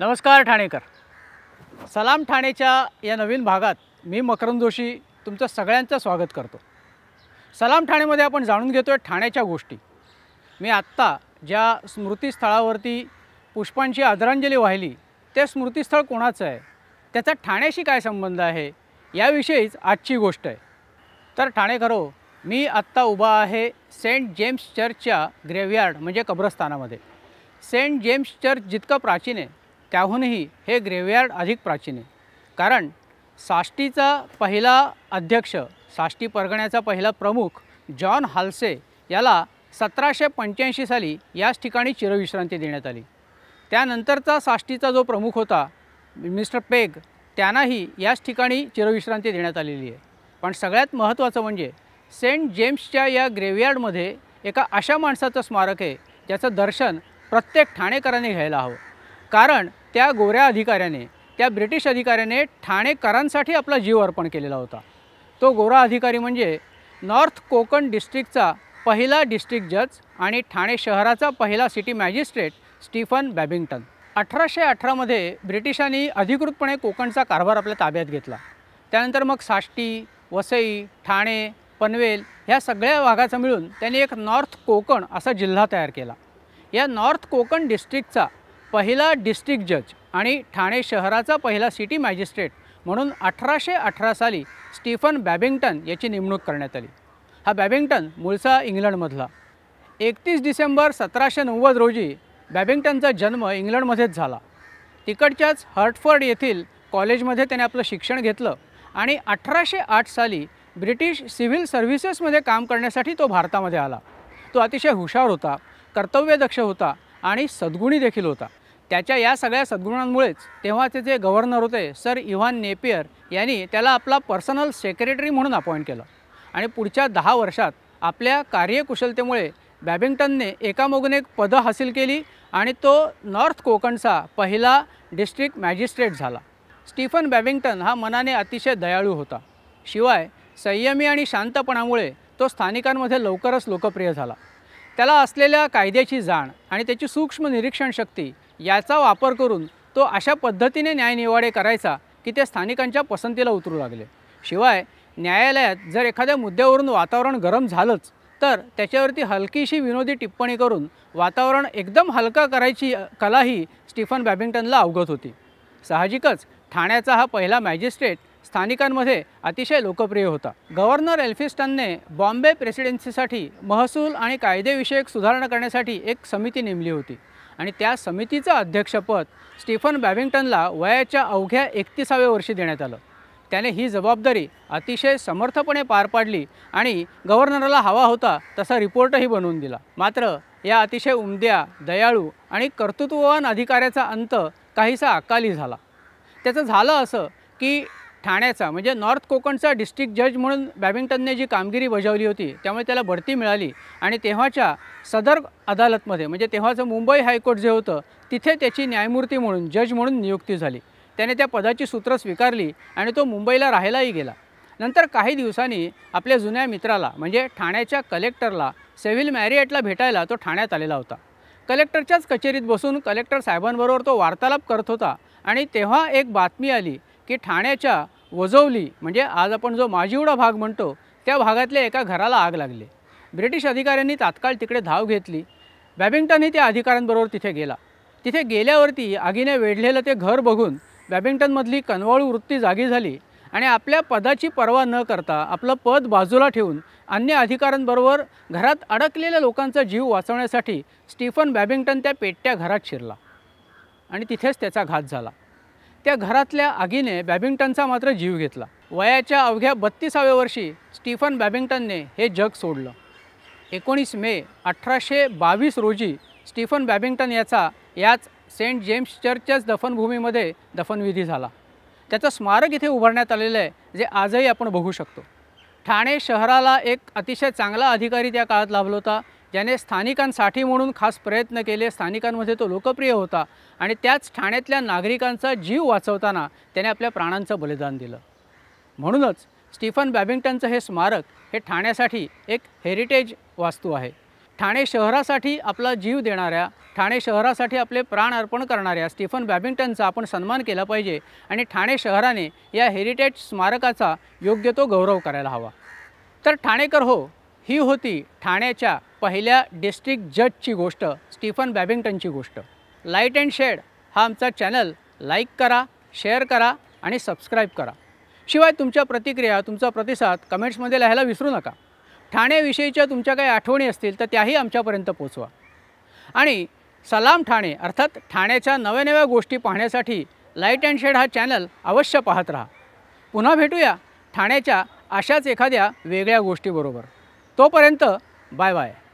नमस्कार ठाणेकर सलाम ठाणेच्या या नवीन भागात मी मकरंद जोशी तुमचं सगळ्यांचं स्वागत करतो सलाम ठाणेमध्ये आपण जाणून घेतो आहे ठाण्याच्या गोष्टी मी आत्ता ज्या स्मृतीस्थळावरती पुष्पांची आदरांजली वाहिली ते स्मृतीस्थळ कोणाचं आहे त्याचा ठाण्याशी काय संबंध आहे याविषयीच आजची गोष्ट आहे तर ठाणेकरो हो, मी आत्ता उभा आहे सेंट जेम्स चर्चच्या ग्रेव्हयार्ड म्हणजे कब्रस्तानामध्ये सेंट जेम्स चर्च जितकं प्राचीन आहे त्याहूनही हे ग्रेवयार्ड अधिक प्राचीन आहे कारण साष्टीचा पहिला अध्यक्ष साष्टी परगण्याचा पहिला प्रमुख जॉन हाल्से याला सतराशे पंच्याऐंशी साली याच ठिकाणी चिरविश्रांती देण्यात आली त्यानंतरचा साष्टीचा जो प्रमुख होता मिस्टर पेग त्यांनाही याच ठिकाणी चिरविश्रांती देण्यात आलेली आहे पण सगळ्यात महत्त्वाचं म्हणजे सेंट जेम्सच्या या ग्रेवयार्डमध्ये एका अशा माणसाचं स्मारक आहे ज्याचं दर्शन प्रत्येक ठाणेकरांनी घ्यायला हवं कारण त्या गोऱ्या अधिकाऱ्याने त्या ब्रिटिश अधिकाऱ्याने ठाणेकरांसाठी आपला जीव अर्पण केलेला होता तो गोरा अधिकारी म्हणजे नॉर्थ कोकण डिस्ट्रिक्टचा पहिला डिस्ट्रिक्ट जज आणि ठाणे शहराचा पहिला सिटी मॅजिस्ट्रेट स्टीफन बॅबिंग्टन अठराशे अठरामध्ये ब्रिटिशांनी अधिकृतपणे कोकणचा कारभार आपल्या ताब्यात घेतला त्यानंतर मग साष्टी वसई ठाणे पनवेल ह्या सगळ्या भागाचं मिळून त्यांनी एक नॉर्थ कोकण असा जिल्हा तयार केला या नॉर्थ कोकण डिस्ट्रिक्टचा पहिला डिस्ट्रिक्ट जज आणि ठाणे शहराचा पहिला सिटी मॅजिस्ट्रेट म्हणून अठराशे अठरा साली स्टीफन बॅबिंग्टन याची नेमणूक करण्यात आली हा बॅबिंग्टन मूळचा इंग्लंडमधला एकतीस डिसेंबर सतराशे नव्वद रोजी बॅबिंग्टनचा जन्म इंग्लंडमध्येच झाला तिकडच्याच हर्टफर्ड येथील कॉलेजमध्ये त्याने आपलं शिक्षण घेतलं आणि अठराशे आठ साली ब्रिटिश सिव्हिल सर्व्हिसेसमध्ये काम करण्यासाठी तो भारतामध्ये आला तो अतिशय हुशार होता कर्तव्यदक्ष होता आणि सद्गुणी देखील होता त्याच्या या सगळ्या सद्गुणांमुळेच तेव्हाचे जे गव्हर्नर होते सर इव्हान नेपियर यांनी त्याला आपला पर्सनल सेक्रेटरी म्हणून अपॉइंट केलं आणि पुढच्या दहा वर्षात आपल्या कार्यकुशलतेमुळे बॅबिंग्टनने एकामोगून एक पदं हासिल केली आणि तो नॉर्थ कोकणचा पहिला डिस्ट्रिक्ट मॅजिस्ट्रेट झाला स्टीफन बॅबिंग्टन हा मनाने अतिशय दयाळू होता शिवाय संयमी आणि शांतपणामुळे तो स्थानिकांमध्ये लवकरच लोकप्रिय झाला त्याला असलेल्या कायद्याची जाण आणि त्याची सूक्ष्म निरीक्षण शक्ती याचा वापर करून तो अशा पद्धतीने न्यायनिवाडे करायचा की ते स्थानिकांच्या पसंतीला उतरू लागले शिवाय न्यायालयात जर एखाद्या मुद्द्यावरून वातावरण गरम झालंच तर त्याच्यावरती हलकीशी विनोदी टिप्पणी करून वातावरण एकदम हलका करायची कलाही स्टीफन बॅबिंग्टनला अवगत होती साहजिकच ठाण्याचा हा पहिला मॅजिस्ट्रेट स्थानिकांमध्ये अतिशय लोकप्रिय होता गव्हर्नर एल्फिस्टनने बॉम्बे प्रेसिडेन्सीसाठी महसूल आणि कायदेविषयक सुधारणा करण्यासाठी एक समिती नेमली होती आणि त्या समितीचं अध्यक्षपद स्टीफन बॅबिंग्टनला वयाच्या अवघ्या एकतीसाव्या वर्षी देण्यात आलं त्याने ही जबाबदारी अतिशय समर्थपणे पार पाडली आणि गव्हर्नरला हवा होता तसा रिपोर्टही बनवून दिला मात्र या अतिशय उमद्या दयाळू आणि कर्तृत्ववान अधिकाऱ्याचा अंत काहीसा अकाली झाला त्याचं झालं असं की ठाण्याचा म्हणजे नॉर्थ कोकणचा डिस्ट्रिक्ट जज म्हणून बॅबिंग्टनने जी कामगिरी बजावली होती त्यामुळे त्याला बढती मिळाली आणि तेव्हाच्या सदर अदालतमध्ये म्हणजे तेव्हाचं मुंबई हायकोर्ट जे होतं तिथे त्याची न्यायमूर्ती म्हणून जज म्हणून नियुक्ती झाली त्याने त्या पदाची सूत्र स्वीकारली आणि तो मुंबईला राहायलाही गेला नंतर काही दिवसांनी आपल्या जुन्या मित्राला म्हणजे ठाण्याच्या कलेक्टरला सेव्हिल मॅरिएटला भेटायला तो ठाण्यात आलेला होता कलेक्टरच्याच कचेरीत बसून कलेक्टर साहेबांबरोबर तो वार्तालाप करत होता आणि तेव्हा एक बातमी आली की ठाण्याच्या वजवली म्हणजे आज आपण जो माजिवडा भाग म्हणतो त्या भागातल्या एका घराला आग लागली ब्रिटिश अधिकाऱ्यांनी तात्काळ तिकडे धाव घेतली बॅबिंग्टनही त्या अधिकाऱ्यांबरोबर तिथे गेला तिथे गेल्यावरती आगीने वेढलेलं ते घर बघून बॅबिंग्टनमधली कनवाळू वृत्ती जागी झाली आणि आपल्या पदाची पर्वा न करता आपलं पद बाजूला ठेवून अन्य अधिकाऱ्यांबरोबर घरात अडकलेल्या लोकांचा जीव वाचवण्यासाठी स्टीफन बॅबिंग्टन त्या पेट्या घरात शिरला आणि तिथेच त्याचा घात झाला त्या घरातल्या आगीने बॅबिंग्टनचा मात्र जीव घेतला वयाच्या अवघ्या बत्तीसाव्या वर्षी स्टीफन बॅबिंग्टनने हे जग सोडलं एकोणीस मे अठराशे बावीस रोजी स्टीफन बॅबिंग्टन याचा याच सेंट जेम्स चर्चच्याच दफनभूमीमध्ये दफनविधी झाला त्याचं स्मारक इथे उभारण्यात आलेलं आहे जे आजही आपण बघू शकतो ठाणे शहराला एक अतिशय चांगला अधिकारी त्या काळात लाभला होता ज्याने स्थानिकांसाठी म्हणून खास प्रयत्न केले स्थानिकांमध्ये तो लोकप्रिय होता आणि त्याच ठाण्यातल्या नागरिकांचा जीव वाचवताना त्याने आपल्या प्राणांचं बलिदान दिलं म्हणूनच स्टीफन बॅबिंग्टनचं हे स्मारक हे ठाण्यासाठी एक हेरिटेज वास्तू आहे ठाणे शहरासाठी आपला जीव देणाऱ्या ठाणे शहरासाठी आपले प्राण अर्पण करणाऱ्या स्टीफन बॅबिंग्टनचा आपण सन्मान केला पाहिजे आणि ठाणे शहराने या हेरिटेज स्मारकाचा योग्य तो गौरव करायला हवा तर ठाणेकर हो ही होती ठाण्याच्या पहिल्या डिस्ट्रिक्ट जजची गोष्ट स्टीफन बॅबिंग्टनची गोष्ट लाईट अँड शेड हा आमचा चॅनल लाईक करा शेअर करा आणि सबस्क्राईब करा शिवाय तुमच्या प्रतिक्रिया तुमचा प्रतिसाद कमेंट्समध्ये लिहायला विसरू नका ठाण्याविषयीच्या तुमच्या काही आठवणी असतील तर त्याही आमच्यापर्यंत पोचवा आणि सलाम ठाणे अर्थात ठाण्याच्या नव्या नव्या गोष्टी पाहण्यासाठी लाईट अँड शेड हा चॅनल अवश्य पाहत राहा पुन्हा भेटूया ठाण्याच्या अशाच एखाद्या वेगळ्या गोष्टीबरोबर तोपर्यंत बाय बाय